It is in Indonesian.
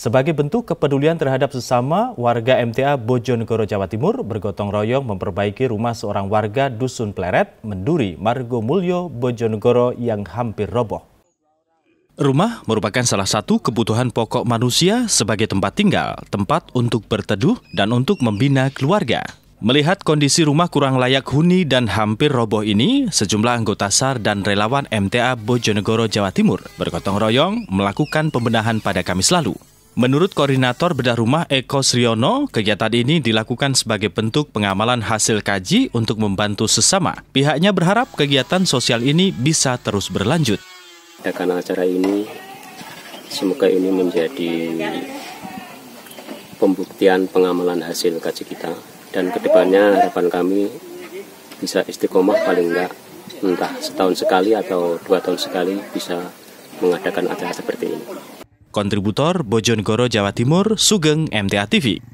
Sebagai bentuk kepedulian terhadap sesama, warga MTA Bojonegoro, Jawa Timur bergotong royong memperbaiki rumah seorang warga Dusun Pleret, Menduri, Margo Mulyo, Bojonegoro yang hampir roboh. Rumah merupakan salah satu kebutuhan pokok manusia sebagai tempat tinggal, tempat untuk berteduh, dan untuk membina keluarga. Melihat kondisi rumah kurang layak huni dan hampir roboh ini, sejumlah anggota SAR dan relawan MTA Bojonegoro, Jawa Timur bergotong royong melakukan pembenahan pada Kamis lalu. Menurut Koordinator Bedah Rumah Eko Sriono, kegiatan ini dilakukan sebagai bentuk pengamalan hasil kaji untuk membantu sesama. Pihaknya berharap kegiatan sosial ini bisa terus berlanjut. karena acara ini, semoga ini menjadi pembuktian pengamalan hasil kaji kita. Dan kedepannya harapan kami bisa istiqomah paling enggak entah setahun sekali atau dua tahun sekali bisa mengadakan acara seperti ini. Kontributor Bojonegoro, Jawa Timur, Sugeng, MTA TV.